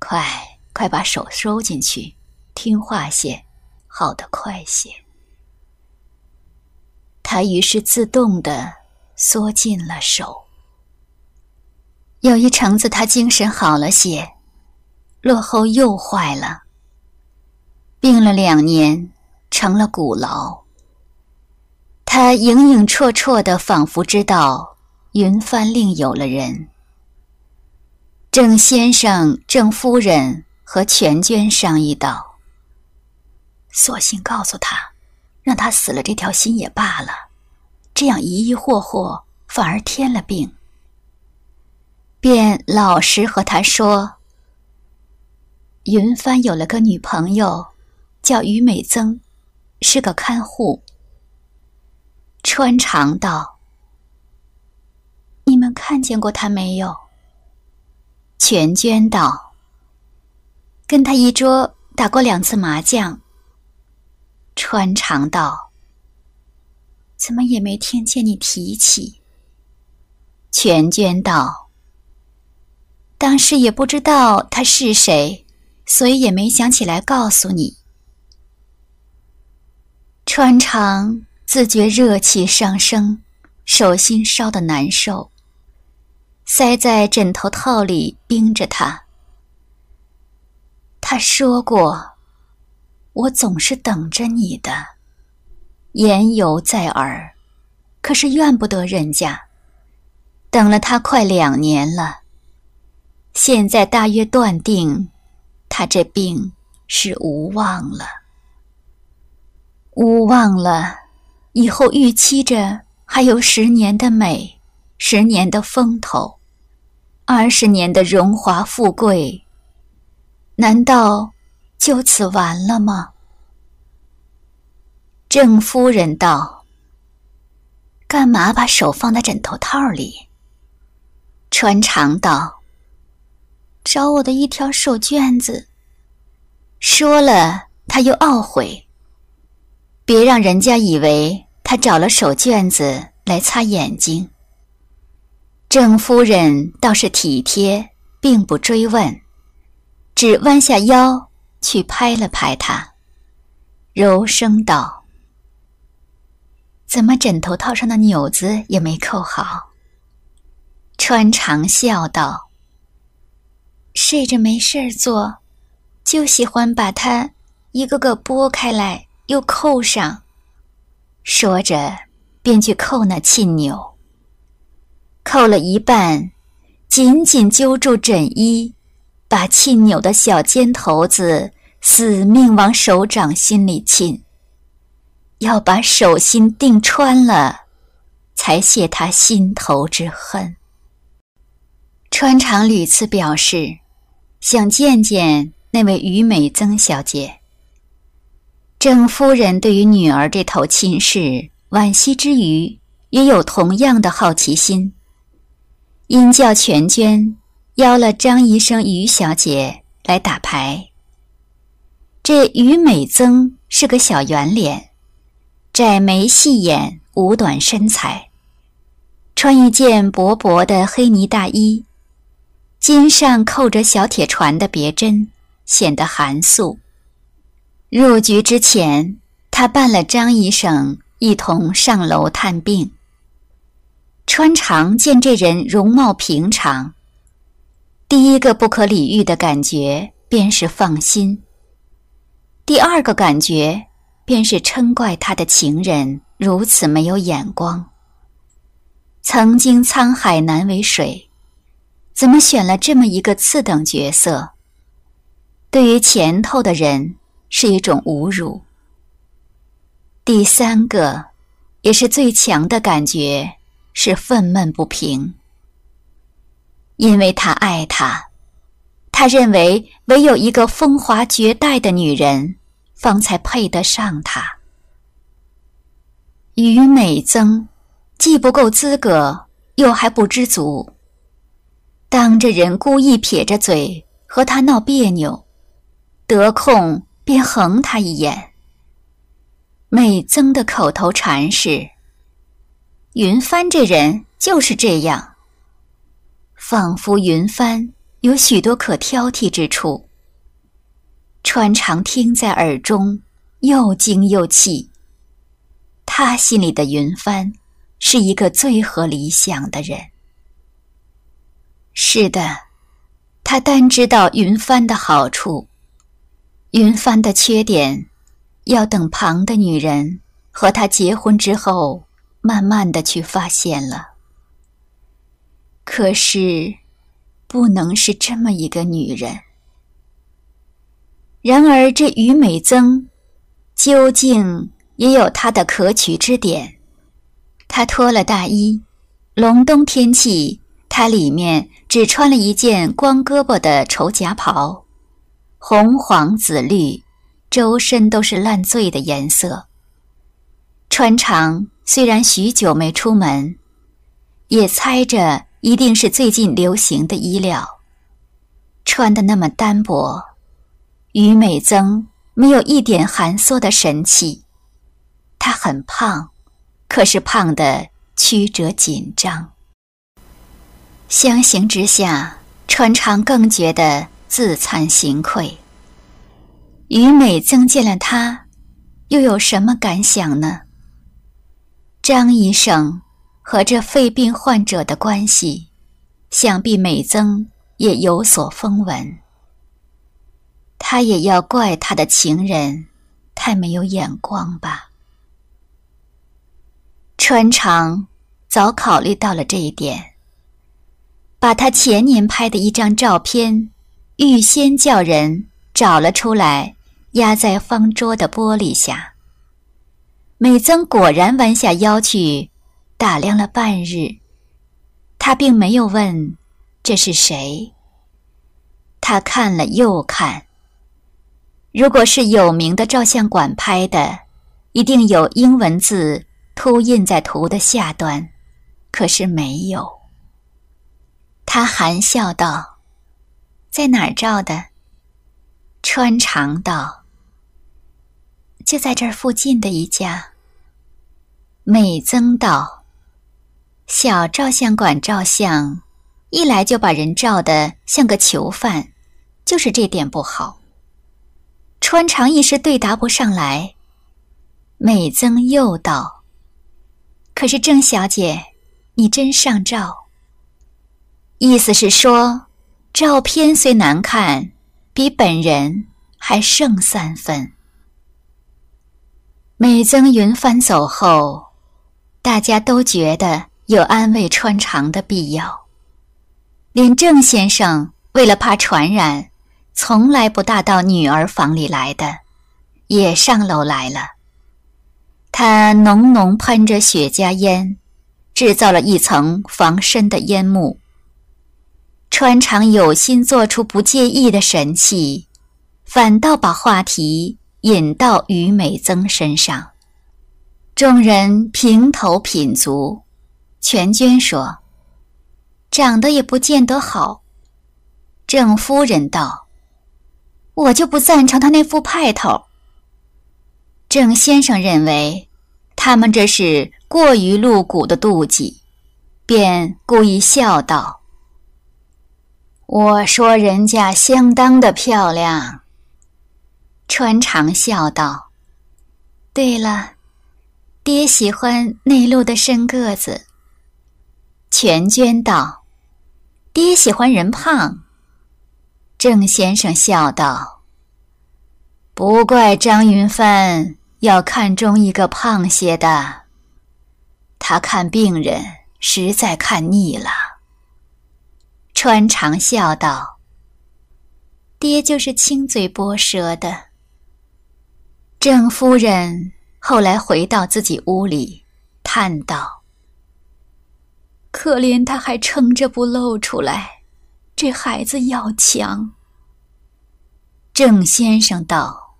快快把手收进去，听话些，好的快些。”他于是自动的缩进了手。有一橙子，他精神好了些，落后又坏了。病了两年，成了骨痨。他影影绰绰的，仿佛知道云帆另有了人。郑先生、郑夫人和全娟商议道：“索性告诉他，让他死了这条心也罢了。这样疑疑惑惑，反而添了病。便老实和他说：云帆有了个女朋友，叫于美增，是个看护。”穿肠道，你们看见过他没有？全娟道，跟他一桌打过两次麻将。穿肠道，怎么也没听见你提起。全娟道，当时也不知道他是谁，所以也没想起来告诉你。穿肠。自觉热气上升，手心烧得难受。塞在枕头套里，冰着它。他说过：“我总是等着你的。”言犹在耳，可是怨不得人家。等了他快两年了，现在大约断定，他这病是无望了。无望了。以后预期着还有十年的美，十年的风头，二十年的荣华富贵，难道就此完了吗？郑夫人道：“干嘛把手放在枕头套里？”穿肠道：“找我的一条手绢子。”说了，他又懊悔。别让人家以为他找了手绢子来擦眼睛。郑夫人倒是体贴，并不追问，只弯下腰去拍了拍他，柔声道：“怎么枕头套上的纽子也没扣好？”穿长笑道：“睡着没事儿做，就喜欢把它一个个拨开来。”又扣上，说着便去扣那沁钮。扣了一半，紧紧揪住枕衣，把沁钮的小尖头子死命往手掌心里沁，要把手心钉穿了，才泄他心头之恨。川长屡次表示，想见见那位虞美曾小姐。郑夫人对于女儿这头亲事惋惜之余，也有同样的好奇心。因叫全娟邀了张医生、于小姐来打牌。这于美增是个小圆脸，窄眉细眼，五短身材，穿一件薄薄的黑呢大衣，襟上扣着小铁船的别针，显得寒素。入局之前，他伴了张医生一同上楼探病。川长见这人容貌平常，第一个不可理喻的感觉便是放心；第二个感觉便是嗔怪他的情人如此没有眼光。曾经沧海难为水，怎么选了这么一个次等角色？对于前头的人。是一种侮辱。第三个，也是最强的感觉是愤懑不平，因为他爱她，他认为唯有一个风华绝代的女人，方才配得上他。于美增既不够资格，又还不知足，当着人故意撇着嘴和他闹别扭，得空。便横他一眼。美增的口头禅是：“云帆这人就是这样。”仿佛云帆有许多可挑剔之处。穿长听在耳中，又惊又气。他心里的云帆是一个最合理想的人。是的，他单知道云帆的好处。云帆的缺点，要等旁的女人和他结婚之后，慢慢的去发现了。可是，不能是这么一个女人。然而，这于美增，究竟也有他的可取之点。他脱了大衣，隆冬天气，他里面只穿了一件光胳膊的绸夹袍。红、黄、紫、绿，周身都是烂醉的颜色。穿长虽然许久没出门，也猜着一定是最近流行的衣料。穿的那么单薄，于美增没有一点寒缩的神气。她很胖，可是胖的曲折紧张。相形之下，穿长更觉得。自惭形愧。于美增见了他，又有什么感想呢？张医生和这肺病患者的关系，想必美增也有所风闻。他也要怪他的情人太没有眼光吧。川长早考虑到了这一点，把他前年拍的一张照片。预先叫人找了出来，压在方桌的玻璃下。美增果然弯下腰去，打量了半日。他并没有问这是谁。他看了又看。如果是有名的照相馆拍的，一定有英文字凸印在图的下端，可是没有。他含笑道。在哪儿照的？穿肠道，就在这儿附近的一家。美增道，小照相馆照相，一来就把人照的像个囚犯，就是这点不好。穿肠一时对答不上来，美增又道：“可是郑小姐，你真上照，意思是说。”照片虽难看，比本人还胜三分。美增云帆走后，大家都觉得有安慰穿肠的必要。连郑先生为了怕传染，从来不大到女儿房里来的，也上楼来了。他浓浓喷着雪茄烟，制造了一层防身的烟幕。穿肠有心做出不介意的神气，反倒把话题引到于美增身上。众人评头品足，全娟说：“长得也不见得好。”郑夫人道：“我就不赞成他那副派头。”郑先生认为他们这是过于露骨的妒忌，便故意笑道。我说：“人家相当的漂亮。”川长笑道：“对了，爹喜欢内陆的深个子。”全娟道：“爹喜欢人胖。”郑先生笑道：“不怪张云帆要看中一个胖些的，他看病人实在看腻了。”穿长笑道：“爹就是轻嘴薄舌的。”郑夫人后来回到自己屋里，叹道：“可怜他还撑着不露出来，这孩子要强。”郑先生道：“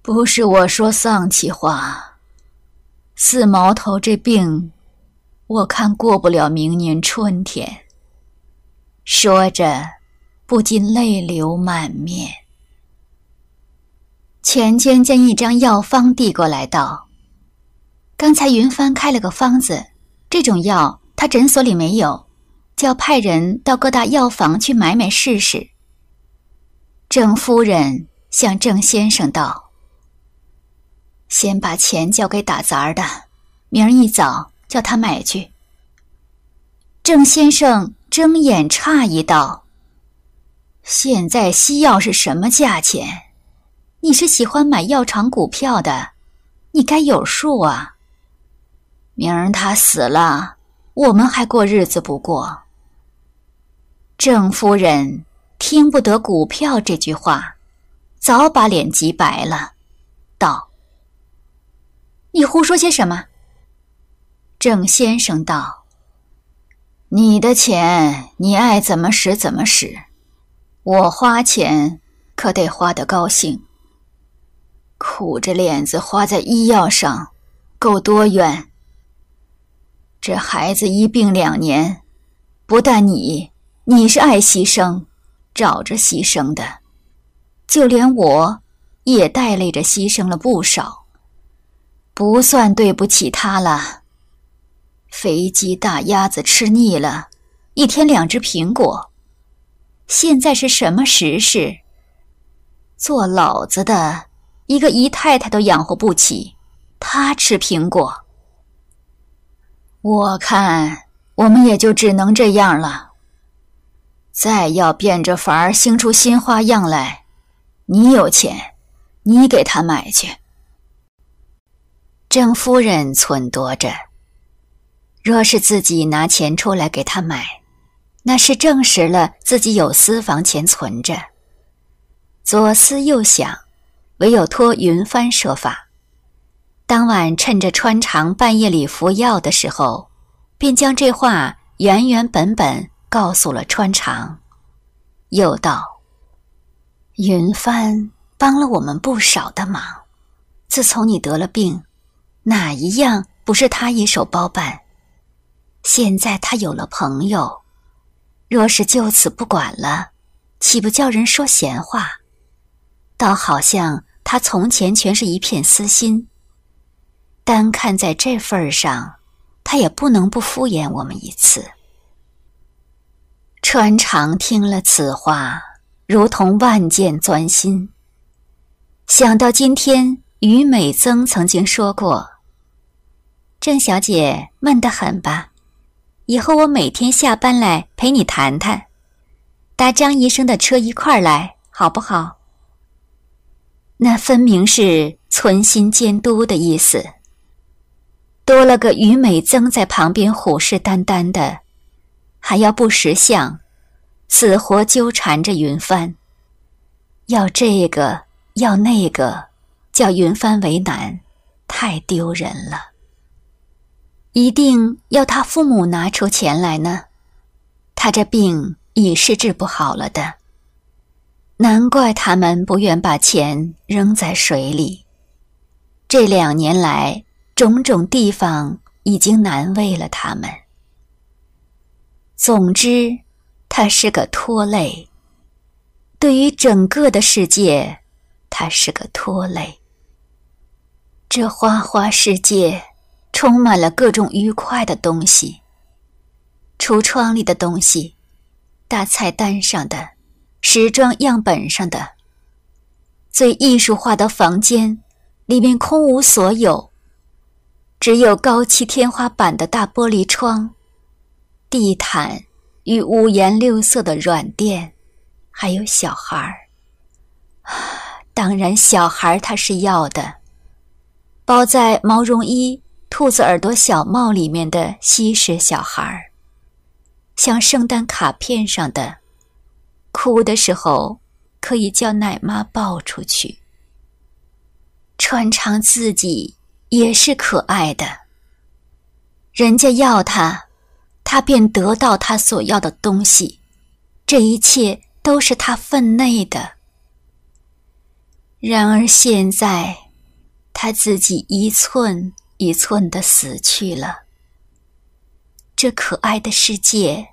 不是我说丧气话，四毛头这病，我看过不了明年春天。”说着，不禁泪流满面。钱娟将一张药方递过来，道：“刚才云帆开了个方子，这种药他诊所里没有，叫派人到各大药房去买买试试。”郑夫人向郑先生道：“先把钱交给打杂的，明儿一早叫他买去。”郑先生。睁眼诧异道：“现在西药是什么价钱？你是喜欢买药厂股票的？你该有数啊！明儿他死了，我们还过日子不过？”郑夫人听不得“股票”这句话，早把脸急白了，道：“你胡说些什么？”郑先生道。你的钱，你爱怎么使怎么使，我花钱可得花得高兴。苦着脸子花在医药上，够多冤。这孩子一病两年，不但你，你是爱牺牲，找着牺牲的，就连我，也带累着牺牲了不少，不算对不起他了。肥鸡大鸭子吃腻了，一天两只苹果。现在是什么时事？做老子的一个姨太太都养活不起，她吃苹果。我看我们也就只能这样了。再要变着法儿兴出新花样来，你有钱，你给他买去。郑夫人忖度着。若是自己拿钱出来给他买，那是证实了自己有私房钱存着。左思右想，唯有托云帆设法。当晚趁着川长半夜里服药的时候，便将这话原原本本告诉了川长，又道：“云帆帮了我们不少的忙，自从你得了病，哪一样不是他一手包办？”现在他有了朋友，若是就此不管了，岂不叫人说闲话？倒好像他从前全是一片私心。单看在这份儿上，他也不能不敷衍我们一次。川长听了此话，如同万箭钻心。想到今天于美增曾经说过：“郑小姐闷得很吧？”以后我每天下班来陪你谈谈，搭张医生的车一块儿来，好不好？那分明是存心监督的意思。多了个于美增在旁边虎视眈眈的，还要不识相，死活纠缠着云帆，要这个要那个，叫云帆为难，太丢人了。一定要他父母拿出钱来呢？他这病已是治不好了的，难怪他们不愿把钱扔在水里。这两年来，种种地方已经难为了他们。总之，他是个拖累。对于整个的世界，他是个拖累。这花花世界。充满了各种愉快的东西。橱窗里的东西，大菜单上的，时装样本上的，最艺术化的房间，里面空无所有，只有高漆天花板的大玻璃窗，地毯与五颜六色的软垫，还有小孩儿。当然，小孩儿他是要的，包在毛绒衣。兔子耳朵小帽里面的吸食小孩像圣诞卡片上的，哭的时候可以叫奶妈抱出去，穿肠自己也是可爱的。人家要他，他便得到他所要的东西，这一切都是他分内的。然而现在，他自己一寸。一寸的死去了，这可爱的世界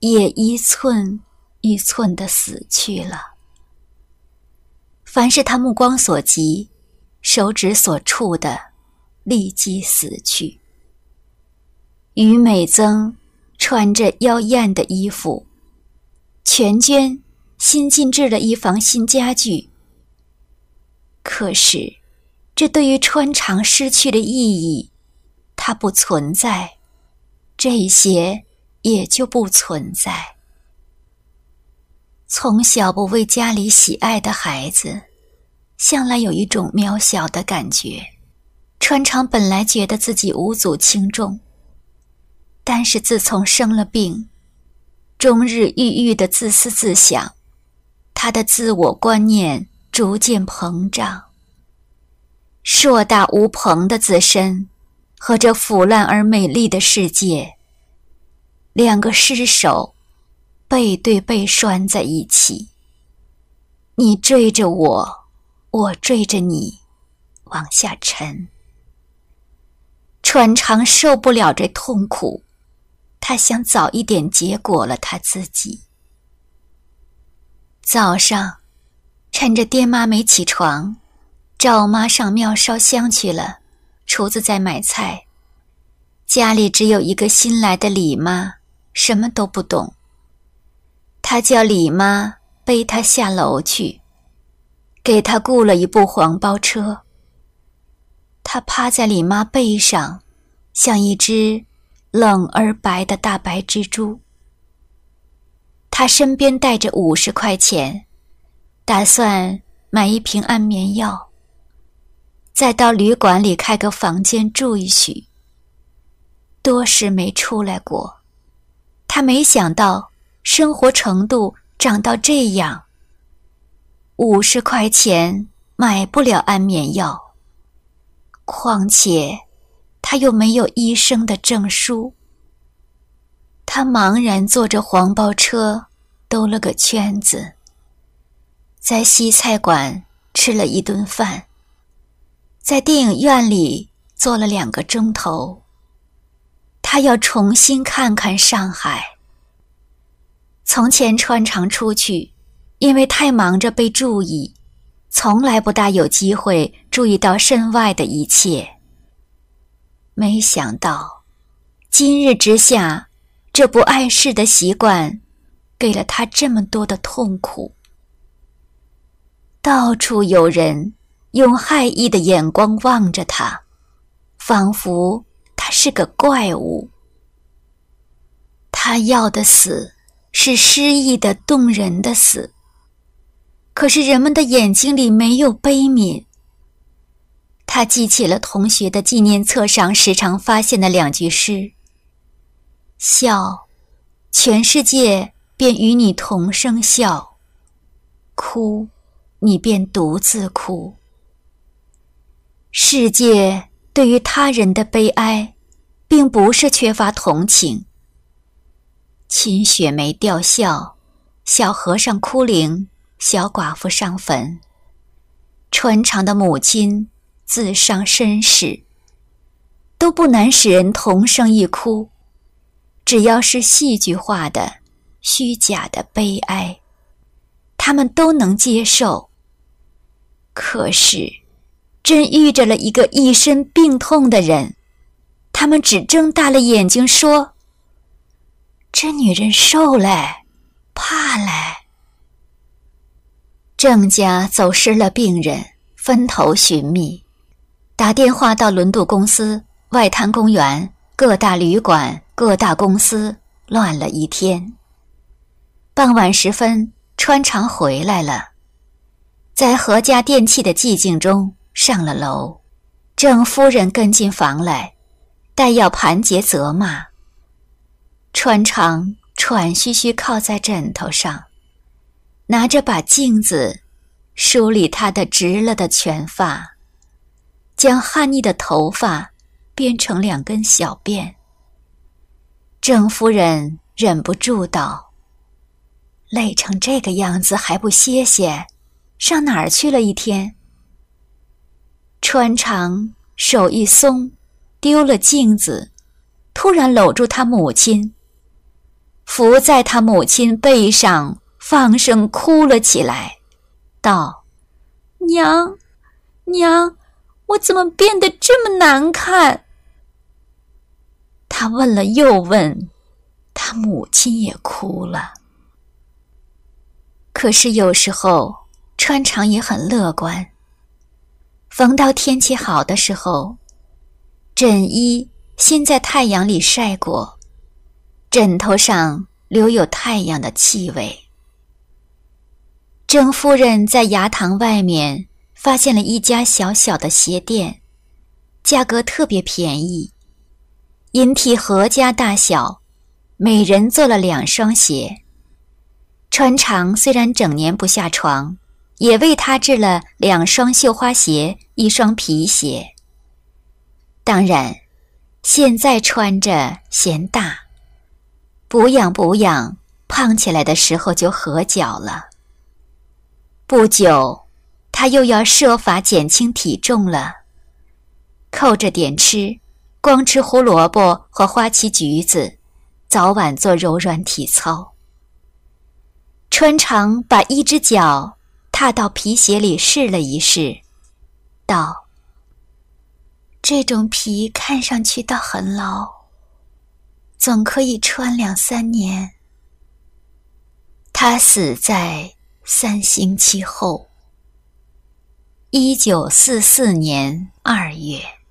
也一寸一寸的死去了。凡是他目光所及，手指所触的，立即死去。俞美增穿着妖艳的衣服，全娟新进制的一房新家具。可是。这对于川长失去的意义，它不存在，这些也就不存在。从小不为家里喜爱的孩子，向来有一种渺小的感觉。川长本来觉得自己无足轻重，但是自从生了病，终日郁郁的自思自想，他的自我观念逐渐膨胀。硕大无朋的自身，和这腐烂而美丽的世界，两个尸首背对背拴在一起。你追着我，我追着你，往下沉。船长受不了这痛苦，他想早一点结果了他自己。早上，趁着爹妈没起床。赵妈上庙烧香去了，厨子在买菜，家里只有一个新来的李妈，什么都不懂。他叫李妈背他下楼去，给他雇了一部黄包车。他趴在李妈背上，像一只冷而白的大白蜘蛛。他身边带着五十块钱，打算买一瓶安眠药。再到旅馆里开个房间住一宿，多时没出来过。他没想到生活程度涨到这样，五十块钱买不了安眠药。况且他又没有医生的证书。他茫然坐着黄包车兜了个圈子，在西菜馆吃了一顿饭。在电影院里坐了两个钟头，他要重新看看上海。从前穿肠出去，因为太忙着被注意，从来不大有机会注意到身外的一切。没想到，今日之下，这不碍事的习惯，给了他这么多的痛苦。到处有人。用害异的眼光望着他，仿佛他是个怪物。他要的死是诗意的、动人的死。可是人们的眼睛里没有悲悯。他记起了同学的纪念册上时常发现的两句诗：笑，全世界便与你同声笑；哭，你便独自哭。世界对于他人的悲哀，并不是缺乏同情。秦雪梅吊孝，小和尚哭灵，小寡妇上坟，穿肠的母亲自伤身世，都不难使人同声一哭。只要是戏剧化的、虚假的悲哀，他们都能接受。可是。真遇着了一个一身病痛的人，他们只睁大了眼睛说：“这女人瘦嘞，怕嘞。”郑家走失了病人，分头寻觅，打电话到轮渡公司、外滩公园、各大旅馆、各大公司，乱了一天。傍晚时分，穿肠回来了，在何家电器的寂静中。上了楼，郑夫人跟进房来，待要盘结责骂。川长喘吁吁靠在枕头上，拿着把镜子梳理她的直了的全发，将汗腻的头发编成两根小辫。郑夫人忍不住道：“累成这个样子还不歇歇？上哪儿去了一天？”穿长手一松，丢了镜子，突然搂住他母亲，伏在他母亲背上，放声哭了起来，道：“娘，娘，我怎么变得这么难看？”他问了又问，他母亲也哭了。可是有时候，穿肠也很乐观。逢到天气好的时候，枕衣先在太阳里晒过，枕头上留有太阳的气味。郑夫人在牙堂外面发现了一家小小的鞋店，价格特别便宜，因体合家大小每人做了两双鞋。穿长虽然整年不下床。也为他制了两双绣花鞋，一双皮鞋。当然，现在穿着嫌大，补养补养，胖起来的时候就合脚了。不久，他又要设法减轻体重了，扣着点吃，光吃胡萝卜和花旗橘子，早晚做柔软体操，穿长把一只脚。踏到皮鞋里试了一试，道：“这种皮看上去倒很牢，总可以穿两三年。”他死在三星期后，一九四四年二月。